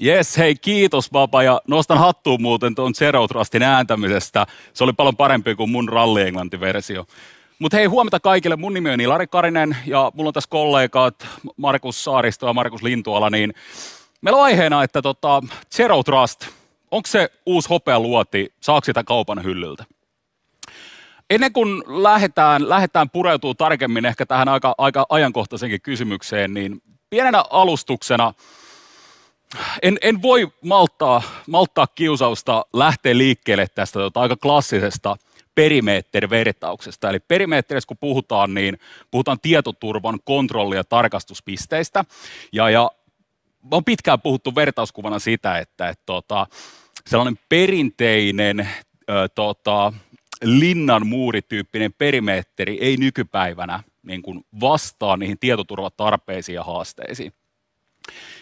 Jes, hei kiitos Vapa ja nostan hattuun muuten tuon Zero Trustin ääntämisestä. Se oli paljon parempi kuin mun ralliinglanti-versio. Mutta hei, huomenta kaikille. Mun nimi on Ilari Karinen ja mulla on tässä kollegat Markus Saaristo ja Markus Lintuala. Niin meillä on aiheena, että tota, Zero Trust, onko se uusi luoti, saako sitä kaupan hyllyltä? Ennen kuin lähdetään, lähdetään pureutuu tarkemmin ehkä tähän aika, aika ajankohtaisenkin kysymykseen, niin pienenä alustuksena – en, en voi malttaa malttaa kiusausta lähteä liikkeelle tästä tota, aika klassisesta perimeettervertauksesta. Eli perimeetterissä kun puhutaan, niin puhutaan tietoturvan kontrolli- ja tarkastuspisteistä. Ja, ja on pitkään puhuttu vertauskuvana sitä, että et, tota, sellainen perinteinen ö, tota, linnan muurityyppinen perimeetteri ei nykypäivänä niin kuin vastaa niihin tietoturvatarpeisiin ja haasteisiin.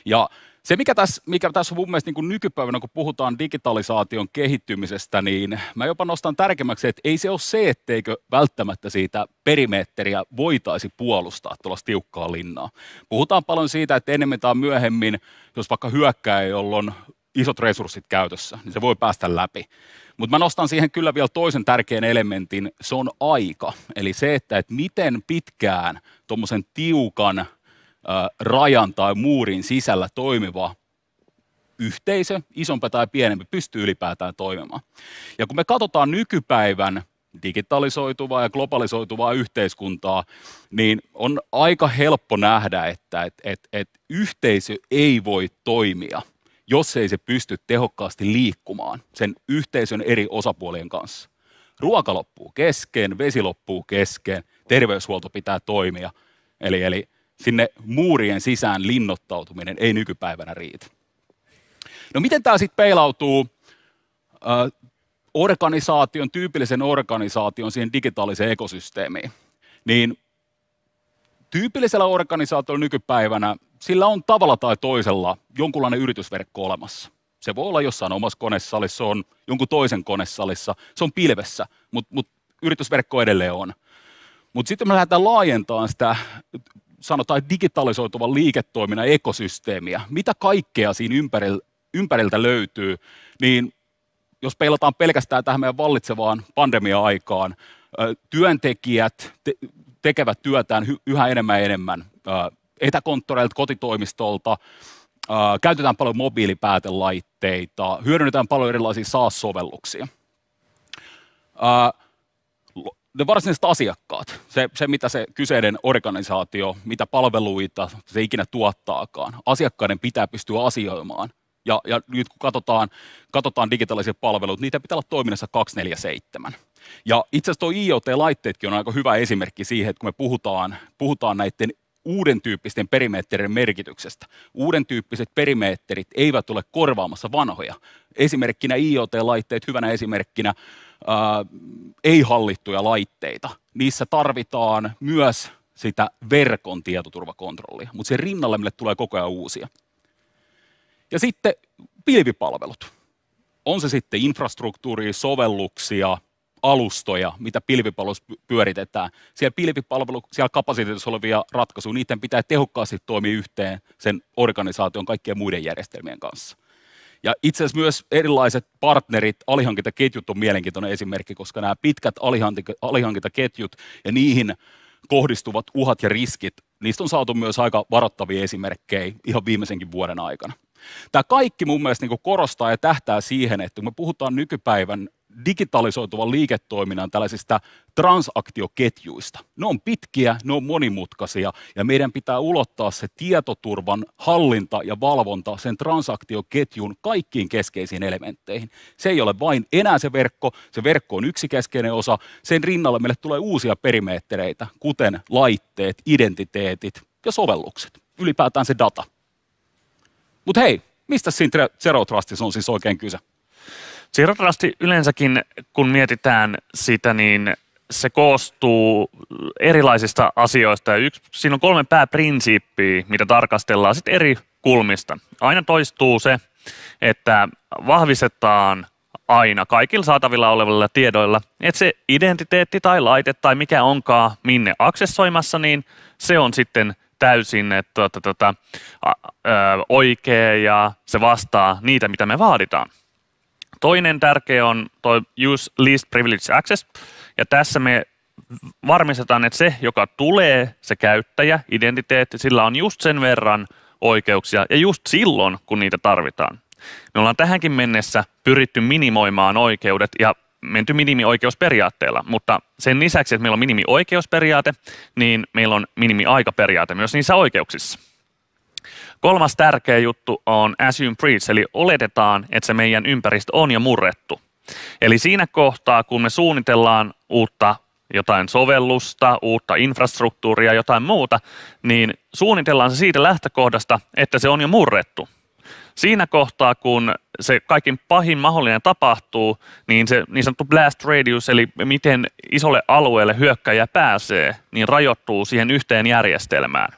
Ja se, mikä tässä, mikä tässä mun mielestä niin nykypäivänä, kun puhutaan digitalisaation kehittymisestä, niin mä jopa nostan tärkeämmäksi, että ei se ole se, etteikö välttämättä siitä perimeetteriä voitaisi puolustaa tuolla tiukkaa linnaa. Puhutaan paljon siitä, että enemmän tai myöhemmin, jos vaikka ei jolloin isot resurssit käytössä, niin se voi päästä läpi. Mutta mä nostan siihen kyllä vielä toisen tärkeän elementin, se on aika. Eli se, että, et miten pitkään tuommoisen tiukan rajan tai muurin sisällä toimiva yhteisö, isompi tai pienempi, pystyy ylipäätään toimimaan. Ja kun me katsotaan nykypäivän digitalisoituvaa ja globalisoituvaa yhteiskuntaa, niin on aika helppo nähdä, että et, et, et yhteisö ei voi toimia, jos ei se pysty tehokkaasti liikkumaan sen yhteisön eri osapuolien kanssa. Ruoka loppuu kesken, vesi loppuu kesken, terveyshuolto pitää toimia. Eli, eli sinne muurien sisään linnottautuminen ei nykypäivänä riitä. No miten tämä sitten peilautuu äh, organisaation, tyypillisen organisaation siihen digitaaliseen ekosysteemiin? Niin tyypillisellä organisaatiolla nykypäivänä, sillä on tavalla tai toisella jonkunlainen yritysverkko olemassa. Se voi olla jossain omassa konesalissa, on jonkun toisen konesalissa, se on pilvessä, mutta mut yritysverkko edelleen on. Mutta sitten me lähdetään laajentamaan sitä sanotaan digitalisoituvan liiketoiminnan ekosysteemiä, mitä kaikkea siinä ympärillä ympäriltä löytyy, niin jos peilataan pelkästään tähän meidän vallitsevaan pandemia-aikaan, työntekijät te- tekevät työtään yhä enemmän ja enemmän etäkonttoreilta, kotitoimistolta, käytetään paljon mobiilipäätelaitteita, hyödynnetään paljon erilaisia SaaS-sovelluksia varsinaiset asiakkaat, se, se mitä se kyseinen organisaatio, mitä palveluita se ikinä tuottaakaan, asiakkaiden pitää pystyä asioimaan. Ja, ja nyt kun katsotaan, katsotaan digitaaliset palvelut, niitä pitää olla toiminnassa 247. Ja itse asiassa tuo IoT-laitteetkin on aika hyvä esimerkki siihen, että kun me puhutaan, puhutaan näiden uuden tyyppisten perimeetterien merkityksestä. Uuden tyyppiset perimeetterit eivät ole korvaamassa vanhoja. Esimerkkinä IoT-laitteet, hyvänä esimerkkinä ei-hallittuja laitteita, niissä tarvitaan myös sitä verkon tietoturvakontrollia, mutta sen rinnalle meille tulee koko ajan uusia. Ja sitten pilvipalvelut. On se sitten infrastruktuuria, sovelluksia, alustoja, mitä pilvipalvelussa pyöritetään. Siellä pilvipalvelu, siellä kapasiteetissa olevia ratkaisuja, niiden pitää tehokkaasti toimia yhteen sen organisaation kaikkien muiden järjestelmien kanssa. Ja itse asiassa myös erilaiset partnerit, alihankintaketjut on mielenkiintoinen esimerkki, koska nämä pitkät alihankintaketjut ja niihin kohdistuvat uhat ja riskit, niistä on saatu myös aika varoittavia esimerkkejä ihan viimeisenkin vuoden aikana. Tämä kaikki mun mielestä niinku korostaa ja tähtää siihen, että kun me puhutaan nykypäivän digitalisoituvan liiketoiminnan tällaisista transaktioketjuista. Ne on pitkiä, ne on monimutkaisia ja meidän pitää ulottaa se tietoturvan hallinta ja valvonta sen transaktioketjun kaikkiin keskeisiin elementteihin. Se ei ole vain enää se verkko, se verkko on yksi keskeinen osa. Sen rinnalle meille tulee uusia perimeettereitä, kuten laitteet, identiteetit ja sovellukset. Ylipäätään se data. Mutta hei, mistä siinä Zero Trustissa on siis oikein kyse? Siirrotrasti yleensäkin, kun mietitään sitä, niin se koostuu erilaisista asioista. Ja yksi, siinä on kolme pääprinsiippiä, mitä tarkastellaan sitten eri kulmista. Aina toistuu se, että vahvistetaan aina kaikilla saatavilla olevilla tiedoilla, että se identiteetti tai laite tai mikä onkaan minne aksessoimassa, niin se on sitten täysin että, tota, tota, oikea ja se vastaa niitä, mitä me vaaditaan. Toinen tärkeä on tuo Use Least Privilege Access, ja tässä me varmistetaan, että se, joka tulee, se käyttäjä, identiteetti, sillä on just sen verran oikeuksia ja just silloin, kun niitä tarvitaan. Me ollaan tähänkin mennessä pyritty minimoimaan oikeudet ja menty minimioikeusperiaatteella, mutta sen lisäksi, että meillä on minimioikeusperiaate, niin meillä on minimiaikaperiaate myös niissä oikeuksissa. Kolmas tärkeä juttu on assume preach, eli oletetaan, että se meidän ympäristö on jo murrettu. Eli siinä kohtaa, kun me suunnitellaan uutta jotain sovellusta, uutta infrastruktuuria, jotain muuta, niin suunnitellaan se siitä lähtökohdasta, että se on jo murrettu. Siinä kohtaa, kun se kaikin pahin mahdollinen tapahtuu, niin se niin sanottu blast radius, eli miten isolle alueelle hyökkäjä pääsee, niin rajoittuu siihen yhteen järjestelmään.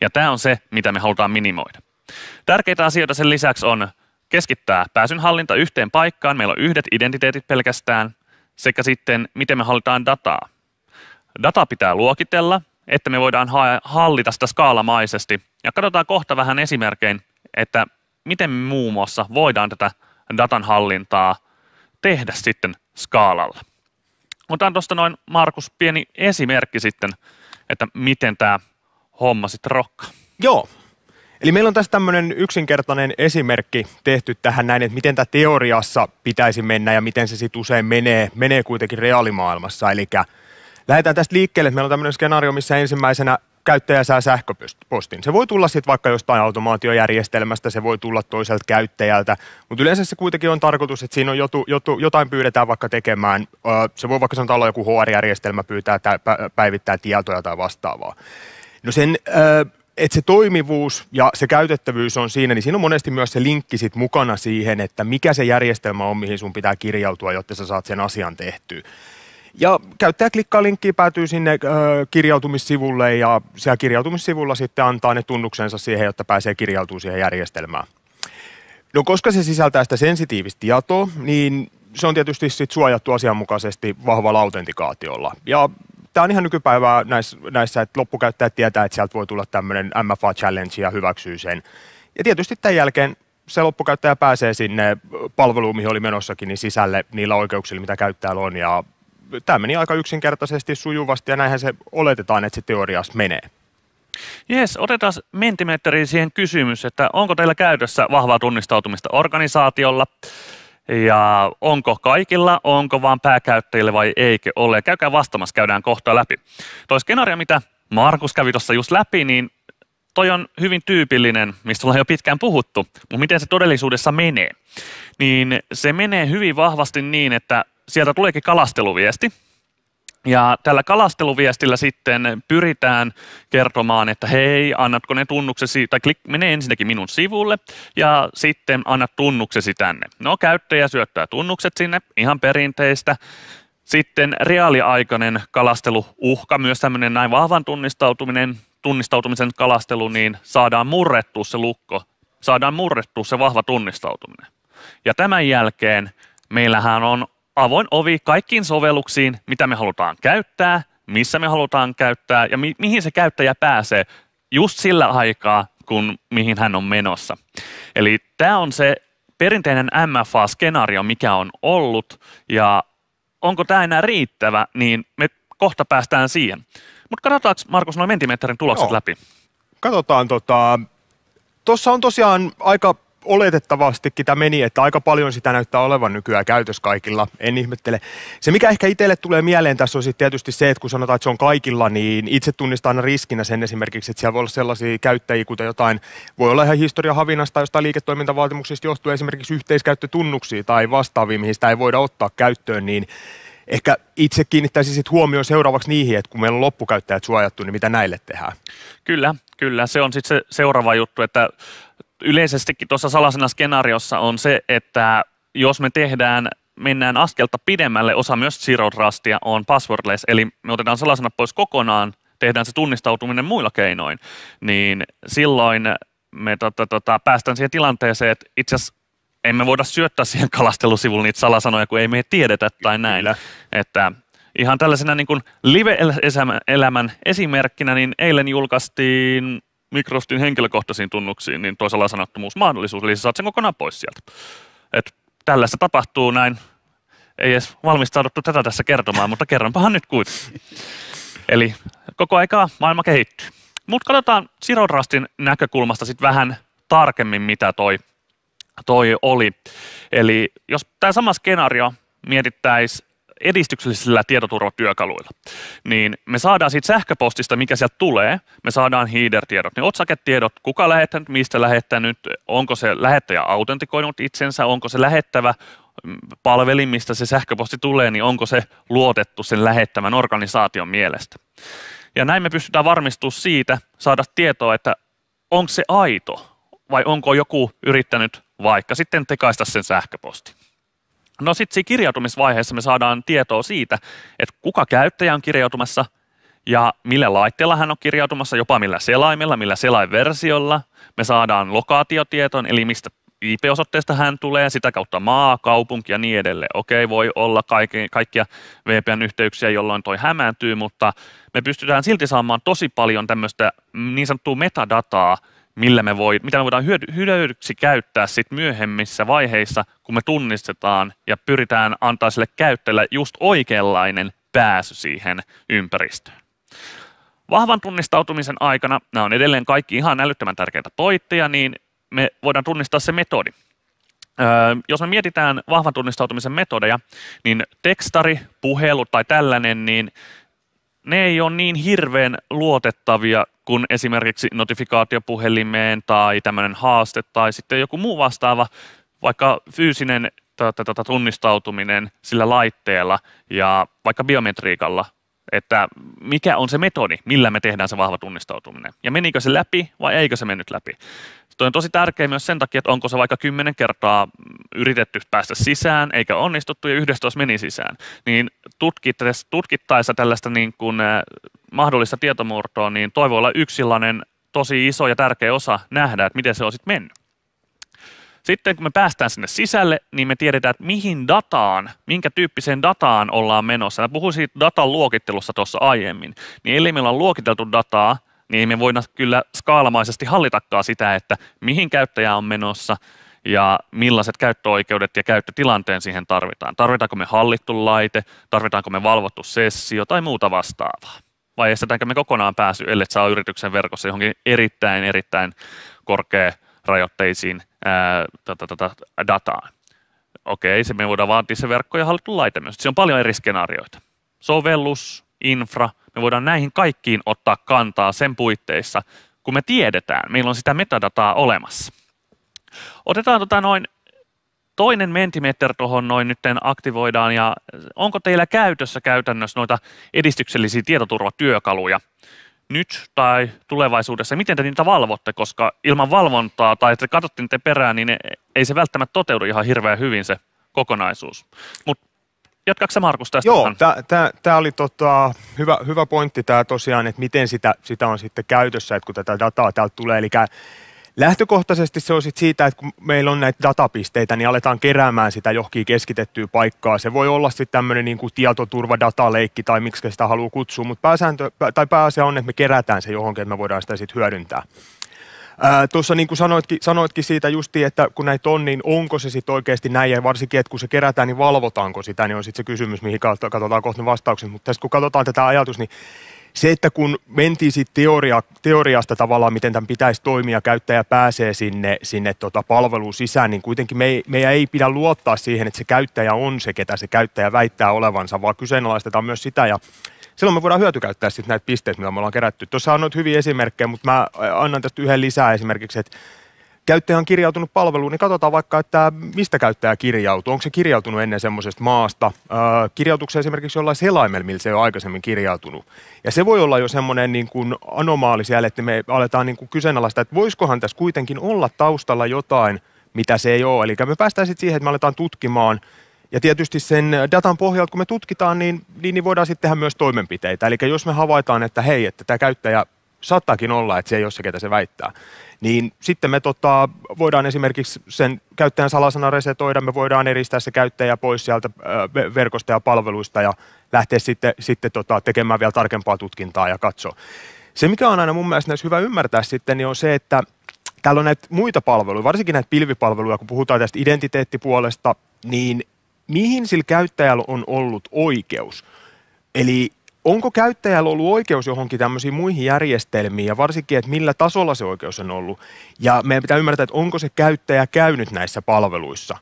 Ja tämä on se, mitä me halutaan minimoida. Tärkeitä asioita sen lisäksi on keskittää pääsynhallinta yhteen paikkaan. Meillä on yhdet identiteetit pelkästään sekä sitten, miten me hallitaan dataa. Data pitää luokitella, että me voidaan hallita sitä skaalamaisesti. Ja katsotaan kohta vähän esimerkkein, että miten me muun muassa voidaan tätä datan hallintaa tehdä sitten skaalalla. Otan tuosta noin, Markus, pieni esimerkki sitten, että miten tämä Homma sitten rokka. Joo. Eli meillä on tässä tämmöinen yksinkertainen esimerkki tehty tähän näin, että miten tämä teoriassa pitäisi mennä ja miten se sitten usein menee, menee kuitenkin reaalimaailmassa. Eli lähdetään tästä liikkeelle, että meillä on tämmöinen skenaario, missä ensimmäisenä käyttäjä saa sähköpostin. Se voi tulla sitten vaikka jostain automaatiojärjestelmästä, se voi tulla toiselta käyttäjältä, mutta yleensä se kuitenkin on tarkoitus, että siinä on jotu, jotu, jotain pyydetään vaikka tekemään. Se voi vaikka sanotaan olla joku HR-järjestelmä pyytää päivittää tietoja tai vastaavaa. No sen, äh, että se toimivuus ja se käytettävyys on siinä, niin siinä on monesti myös se linkki sit mukana siihen, että mikä se järjestelmä on, mihin sun pitää kirjautua, jotta sä saat sen asian tehtyä. Ja käyttäjä klikkaa linkkiä, päätyy sinne äh, kirjautumissivulle ja siellä kirjautumissivulla sitten antaa ne tunnuksensa siihen, jotta pääsee kirjautumaan siihen järjestelmään. No koska se sisältää sitä sensitiivistä tietoa, niin se on tietysti sit suojattu asianmukaisesti vahvalla autentikaatiolla. Ja tämä on ihan nykypäivää näissä, näissä, että loppukäyttäjät tietää, että sieltä voi tulla tämmöinen MFA-challenge ja hyväksyy sen. Ja tietysti tämän jälkeen se loppukäyttäjä pääsee sinne palveluun, mihin oli menossakin, niin sisälle niillä oikeuksilla, mitä käyttäjällä on. Ja tämä meni aika yksinkertaisesti sujuvasti ja näinhän se oletetaan, että se teoriassa menee. Jes, otetaan mentimetteriin siihen kysymys, että onko teillä käytössä vahvaa tunnistautumista organisaatiolla? ja onko kaikilla, onko vaan pääkäyttäjille vai eikö ole. Käykää vastaamassa, käydään kohta läpi. Toi skenaario, mitä Markus kävi tuossa just läpi, niin toi on hyvin tyypillinen, mistä ollaan jo pitkään puhuttu, mutta miten se todellisuudessa menee? Niin se menee hyvin vahvasti niin, että sieltä tuleekin kalasteluviesti, ja tällä kalasteluviestillä sitten pyritään kertomaan, että hei, annatko ne tunnuksesi, tai klik, mene ensinnäkin minun sivulle ja sitten anna tunnuksesi tänne. No käyttäjä syöttää tunnukset sinne, ihan perinteistä. Sitten reaaliaikainen kalasteluuhka, myös tämmöinen näin vahvan tunnistautuminen, tunnistautumisen kalastelu, niin saadaan murrettua se lukko, saadaan murrettua se vahva tunnistautuminen. Ja tämän jälkeen meillähän on avoin ovi kaikkiin sovelluksiin, mitä me halutaan käyttää, missä me halutaan käyttää ja mi- mihin se käyttäjä pääsee just sillä aikaa, kun mihin hän on menossa. Eli tämä on se perinteinen MFA-skenaario, mikä on ollut ja onko tämä enää riittävä, niin me kohta päästään siihen. Mutta katsotaanko Markus noin mentimetrin tulokset Joo. läpi? Katsotaan, tuossa tota, on tosiaan aika oletettavastikin tämä meni, että aika paljon sitä näyttää olevan nykyään käytös kaikilla, en ihmettele. Se, mikä ehkä itselle tulee mieleen tässä on sitten tietysti se, että kun sanotaan, että se on kaikilla, niin itse tunnistaa aina riskinä sen esimerkiksi, että siellä voi olla sellaisia käyttäjiä, kuten jotain, voi olla ihan historia havinasta tai jostain liiketoimintavaatimuksista johtuu esimerkiksi yhteiskäyttötunnuksia tai vastaavia, mihin sitä ei voida ottaa käyttöön, niin ehkä itse kiinnittäisin sitten huomioon seuraavaksi niihin, että kun meillä on loppukäyttäjät suojattu, niin mitä näille tehdään? Kyllä, kyllä. Se on sitten se seuraava juttu, että yleisestikin tuossa salasena skenaariossa on se, että jos me tehdään mennään askelta pidemmälle, osa myös Zero Trustia on passwordless, eli me otetaan salasana pois kokonaan, tehdään se tunnistautuminen muilla keinoin, niin silloin me tota, tota, päästään siihen tilanteeseen, että itse asiassa emme voida syöttää siihen kalastelusivulle niitä salasanoja, kun ei me tiedetä tai näin. Että ihan tällaisena niin live-elämän esimerkkinä, niin eilen julkaistiin Microsoftin henkilökohtaisiin tunnuksiin, niin toisella mahdollisuus, eli sä saat sen kokonaan pois sieltä. Et tällaista tapahtuu näin. Ei edes valmistauduttu tätä tässä kertomaan, mutta kerronpahan nyt kuitenkin. Eli koko aikaa maailma kehittyy. Mutta katsotaan Zero Trustin näkökulmasta sitten vähän tarkemmin, mitä toi, toi oli. Eli jos tämä sama skenaario mietittäisi edistyksellisillä tietoturvatyökaluilla, niin me saadaan siitä sähköpostista, mikä sieltä tulee, me saadaan header-tiedot, ne otsaketiedot, kuka lähettänyt, mistä lähettänyt, onko se lähettäjä autentikoinut itsensä, onko se lähettävä mm, palvelin, mistä se sähköposti tulee, niin onko se luotettu sen lähettävän organisaation mielestä. Ja näin me pystytään varmistumaan siitä, saada tietoa, että onko se aito vai onko joku yrittänyt vaikka sitten tekaista sen sähköposti. No sitten siinä kirjautumisvaiheessa me saadaan tietoa siitä, että kuka käyttäjä on kirjautumassa ja millä laitteella hän on kirjautumassa, jopa millä selaimella, millä selainversiolla. Me saadaan lokaatiotietoon, eli mistä IP-osoitteesta hän tulee, sitä kautta maa, kaupunki ja niin edelleen. Okei, voi olla kaikki, kaikkia VPN-yhteyksiä, jolloin toi hämääntyy, mutta me pystytään silti saamaan tosi paljon tämmöistä niin sanottua metadataa – millä me voi, mitä me voidaan hyödyksi käyttää sit myöhemmissä vaiheissa, kun me tunnistetaan ja pyritään antaa sille käyttäjälle just oikeanlainen pääsy siihen ympäristöön. Vahvan tunnistautumisen aikana, nämä on edelleen kaikki ihan älyttömän tärkeitä pointteja, niin me voidaan tunnistaa se metodi. Öö, jos me mietitään vahvan tunnistautumisen metodeja, niin tekstari, puhelu tai tällainen, niin ne ei ole niin hirveän luotettavia kuin esimerkiksi notifikaatiopuhelimeen tai tämmöinen haaste tai sitten joku muu vastaava, vaikka fyysinen tuota, tuota, tunnistautuminen sillä laitteella ja vaikka biometriikalla, että mikä on se metodi, millä me tehdään se vahva tunnistautuminen. Ja menikö se läpi vai eikö se mennyt läpi. Toi on tosi tärkeä myös sen takia, että onko se vaikka kymmenen kertaa yritetty päästä sisään, eikä onnistuttu ja 11 meni sisään. Niin tutkittaessa, tutkittaessa tällaista niin kuin mahdollista tietomurtoa, niin toivoo olla yksi tosi iso ja tärkeä osa nähdä, että miten se on sitten mennyt. Sitten kun me päästään sinne sisälle, niin me tiedetään, että mihin dataan, minkä tyyppiseen dataan ollaan menossa. Mä puhuin siitä datan luokittelussa tuossa aiemmin. Niin eli meillä on luokiteltu dataa, niin me voidaan kyllä skaalamaisesti hallitakaan sitä, että mihin käyttäjä on menossa ja millaiset käyttöoikeudet ja käyttötilanteen siihen tarvitaan. Tarvitaanko me hallittu laite, tarvitaanko me valvottu sessio tai muuta vastaavaa. Vai estetäänkö me kokonaan pääsy, ellei saa yrityksen verkossa johonkin erittäin, erittäin korkea rajoitteisiin tota, tota, dataan. Okei, se me voidaan vaatia se verkko ja hallittu laite myös. Siinä on paljon eri skenaarioita. Sovellus, infra, me voidaan näihin kaikkiin ottaa kantaa sen puitteissa, kun me tiedetään, meillä on sitä metadataa olemassa. Otetaan tota noin toinen Mentimeter tuohon noin nyt aktivoidaan ja onko teillä käytössä käytännössä noita edistyksellisiä tietoturvatyökaluja nyt tai tulevaisuudessa? Miten te niitä valvotte, koska ilman valvontaa tai että katsotte niitä perään, niin ei se välttämättä toteudu ihan hirveän hyvin se kokonaisuus. Mutta Jatkaksa Markus tästä? Joo, tämä oli tota, hyvä, hyvä pointti tämä tosiaan, että miten sitä, sitä on sitten käytössä, että kun tätä dataa täältä tulee. Eli lähtökohtaisesti se on sit siitä, että kun meillä on näitä datapisteitä, niin aletaan keräämään sitä johonkin keskitettyä paikkaa. Se voi olla sitten tämmöinen niin tietoturvadataleikki tai miksi sitä haluaa kutsua, mutta pääsääntö, tai pääasia on, että me kerätään se johonkin, että me voidaan sitä sitten hyödyntää. Ää, tuossa niin kuin sanoitkin, sanoitkin siitä justi, että kun näitä on, niin onko se sitten oikeasti näin, ja varsinkin, että kun se kerätään, niin valvotaanko sitä, niin on sitten se kysymys, mihin katsotaan kohta ne vastaukset. Mutta tässä kun katsotaan tätä ajatus, niin se, että kun mentiin siitä teoria, teoriasta tavallaan, miten tämän pitäisi toimia, käyttäjä pääsee sinne, sinne tota palveluun sisään, niin kuitenkin me ei, meidän ei pidä luottaa siihen, että se käyttäjä on se, ketä se käyttäjä väittää olevansa, vaan kyseenalaistetaan myös sitä. Ja silloin me voidaan hyötykäyttää sitten näitä pisteitä, mitä me ollaan kerätty. Tuossa on noita hyviä esimerkkejä, mutta mä annan tästä yhden lisää esimerkiksi, että käyttäjä on kirjautunut palveluun, niin katsotaan vaikka, että mistä käyttäjä kirjautuu. Onko se kirjautunut ennen semmoisesta maasta? Kirjautuksen esimerkiksi jollain selaimella, millä se on aikaisemmin kirjautunut? Ja se voi olla jo semmoinen niin kuin anomaali siellä, että me aletaan niin kuin kyseenalaista, että voisikohan tässä kuitenkin olla taustalla jotain, mitä se ei ole. Eli me päästään sitten siihen, että me aletaan tutkimaan – ja tietysti sen äh, datan pohjalta, kun me tutkitaan, niin, niin, niin voidaan sitten tehdä myös toimenpiteitä. Eli jos me havaitaan, että hei, että tämä käyttäjä saattaakin olla, että se ei ole se, ketä se väittää, niin sitten me tota, voidaan esimerkiksi sen käyttäjän salasana resetoida, me voidaan eristää se käyttäjä pois sieltä äh, verkosta ja palveluista ja lähteä sitten, sitten tota, tekemään vielä tarkempaa tutkintaa ja katsoa. Se, mikä on aina mun mielestä näissä hyvä ymmärtää sitten, niin on se, että täällä on näitä muita palveluja, varsinkin näitä pilvipalveluja, kun puhutaan tästä identiteettipuolesta, niin mihin sillä käyttäjällä on ollut oikeus. Eli onko käyttäjällä ollut oikeus johonkin tämmöisiin muihin järjestelmiin ja varsinkin, että millä tasolla se oikeus on ollut. Ja meidän pitää ymmärtää, että onko se käyttäjä käynyt näissä palveluissa.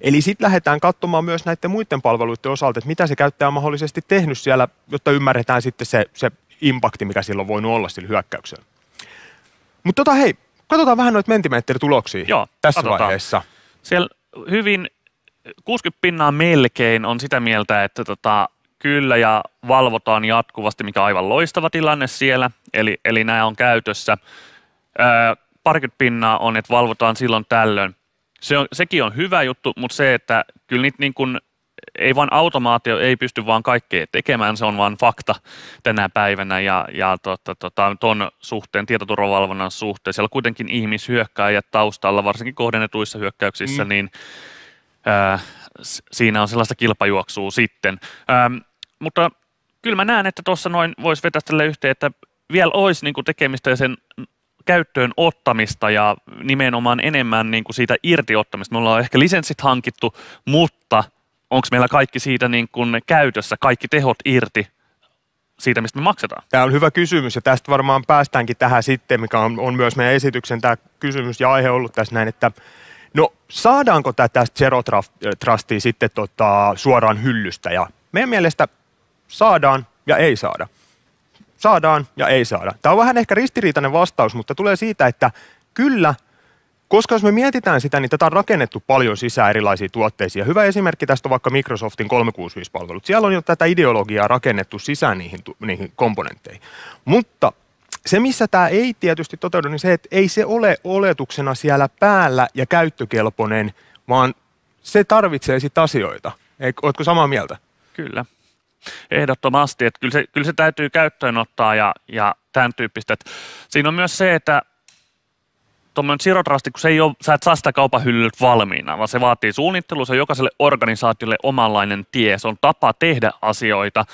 Eli sitten lähdetään katsomaan myös näiden muiden palveluiden osalta, että mitä se käyttäjä on mahdollisesti tehnyt siellä, jotta ymmärretään sitten se, se impakti, mikä silloin on voinut olla sillä hyökkäyksellä. Mutta tota, hei, katsotaan vähän noita mentimeetterituloksia tuloksia tässä katsotaan. vaiheessa. Siellä hyvin 60 pinnaa melkein on sitä mieltä, että tota, kyllä ja valvotaan jatkuvasti, mikä on aivan loistava tilanne siellä, eli, eli nämä on käytössä. Ö, parikymmentä pinnaa on, että valvotaan silloin tällöin. Se on, sekin on hyvä juttu, mutta se, että kyllä niitä niin kuin, ei vaan automaatio, ei pysty vaan kaikkea tekemään, se on vaan fakta tänä päivänä ja, ja tota, tota, ton suhteen, tietoturvavalvonnan suhteen. Siellä kuitenkin ihmishyökkäjät taustalla, varsinkin kohdennetuissa hyökkäyksissä, mm. niin siinä on sellaista kilpajuoksua sitten. Ää, mutta kyllä mä näen, että tuossa noin voisi vetää tälle yhteen, että vielä olisi niin tekemistä ja sen käyttöön ottamista ja nimenomaan enemmän niin kuin siitä irtiottamista. Me ollaan ehkä lisenssit hankittu, mutta onko meillä kaikki siitä niin kuin käytössä, kaikki tehot irti siitä, mistä me maksetaan? Tämä on hyvä kysymys ja tästä varmaan päästäänkin tähän sitten, mikä on, on myös meidän esityksen tämä kysymys ja aihe ollut tässä näin, että No saadaanko tätä Zero äh, Trustia sitten tota, suoraan hyllystä? Ja meidän mielestä saadaan ja ei saada. Saadaan ja ei saada. Tämä on vähän ehkä ristiriitainen vastaus, mutta tulee siitä, että kyllä, koska jos me mietitään sitä, niin tätä on rakennettu paljon sisään erilaisia tuotteisia. Hyvä esimerkki tästä on vaikka Microsoftin 365-palvelut. Siellä on jo tätä ideologiaa rakennettu sisään niihin, niihin komponentteihin. Mutta se, missä tämä ei tietysti toteudu, niin se, että ei se ole oletuksena siellä päällä ja käyttökelpoinen, vaan se tarvitsee sitten asioita. Oletko samaa mieltä? Kyllä. Ehdottomasti, että kyllä se, kyllä se täytyy käyttöön ottaa ja, ja tämän tyyppistä. Et siinä on myös se, että tuommoinen sirotrasti, kun se ei ole, sä et saa sitä kaupahyllyt valmiina, vaan se vaatii suunnittelua, se on jokaiselle organisaatiolle omanlainen tie, se on tapa tehdä asioita,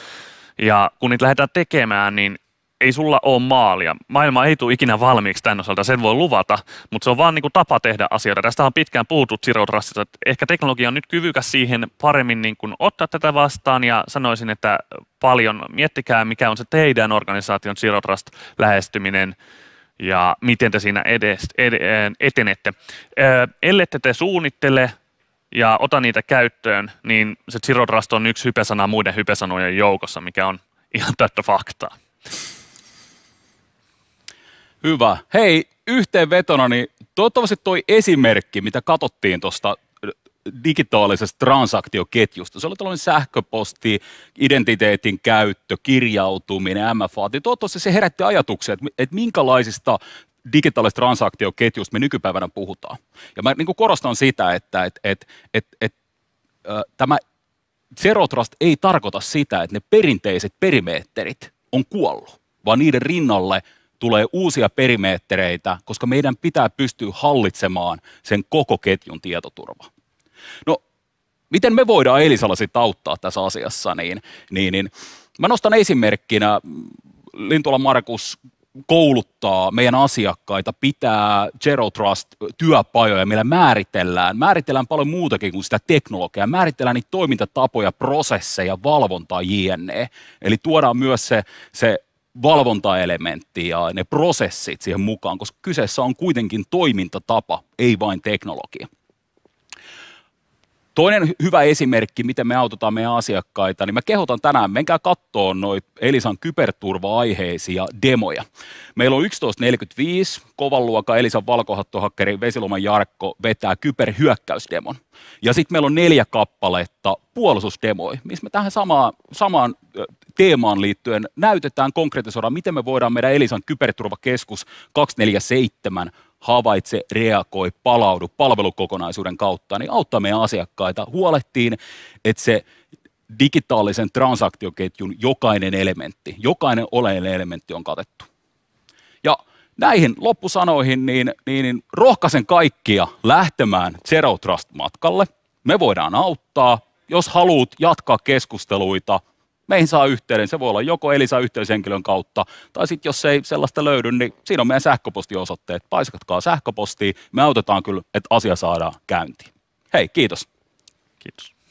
ja kun niitä lähdetään tekemään, niin ei sulla ole maalia. Maailma ei tule ikinä valmiiksi tämän osalta, sen voi luvata, mutta se on vaan niin kuin tapa tehdä asioita. Tästä on pitkään puhuttu Zero Trustista, että ehkä teknologia on nyt kyvykäs siihen paremmin niin kuin ottaa tätä vastaan ja sanoisin, että paljon miettikää, mikä on se teidän organisaation Zero Trust-lähestyminen ja miten te siinä edes, ed, eh, etenette. Eh, ellette te suunnittele ja ota niitä käyttöön, niin se Zero Trust on yksi hypesana muiden hypesanojen joukossa, mikä on ihan täyttä faktaa. Hyvä. Hei, yhteenvetona, niin toivottavasti toi esimerkki, mitä katsottiin tuosta digitaalisesta transaktioketjusta. Se oli tällainen sähköposti, identiteetin käyttö, kirjautuminen, MFA. Niin toivottavasti se herätti ajatuksia, että, että minkälaisista digitaalisesta transaktioketjusta me nykypäivänä puhutaan. Ja mä niin korostan sitä, että että että että, että äh, tämä Zero Trust ei tarkoita sitä, että ne perinteiset perimeetterit on kuollut, vaan niiden rinnalle – tulee uusia perimeettereitä, koska meidän pitää pystyä hallitsemaan sen koko ketjun tietoturva. No, miten me voidaan Elisalla sitten auttaa tässä asiassa, niin, niin, niin mä nostan esimerkkinä, mm, Lintola Markus kouluttaa meidän asiakkaita, pitää Zero Trust-työpajoja, millä määritellään, määritellään paljon muutakin kuin sitä teknologiaa, määritellään niitä toimintatapoja, prosesseja, valvontaa, jne. Eli tuodaan myös se, se valvontaelementti ja ne prosessit siihen mukaan, koska kyseessä on kuitenkin toimintatapa, ei vain teknologia. Toinen hyvä esimerkki, miten me autetaan meidän asiakkaita, niin mä kehotan tänään, menkää kattoon noita Elisan kyberturva-aiheisia demoja. Meillä on 11.45, kovan luokan Elisan valkohattohakkeri Vesiloman Jarkko vetää kyberhyökkäysdemon. Ja sitten meillä on neljä kappaletta puolustusdemoja, missä me tähän samaan, samaan teemaan liittyen näytetään konkretisoida, miten me voidaan meidän Elisan kyberturvakeskus 247 havaitse, reagoi, palaudu palvelukokonaisuuden kautta, niin auttaa meidän asiakkaita huolehtiin, että se digitaalisen transaktioketjun jokainen elementti, jokainen oleellinen elementti on katettu. Ja näihin loppusanoihin niin, niin, niin rohkaisen kaikkia lähtemään Zero Trust-matkalle. Me voidaan auttaa. Jos haluat jatkaa keskusteluita, meihin saa yhteyden. Se voi olla joko Elisa yhteyshenkilön kautta, tai sitten jos ei sellaista löydy, niin siinä on meidän sähköpostiosoitteet. Paiskatkaa sähköpostiin, me autetaan kyllä, että asia saadaan käyntiin. Hei, kiitos. Kiitos.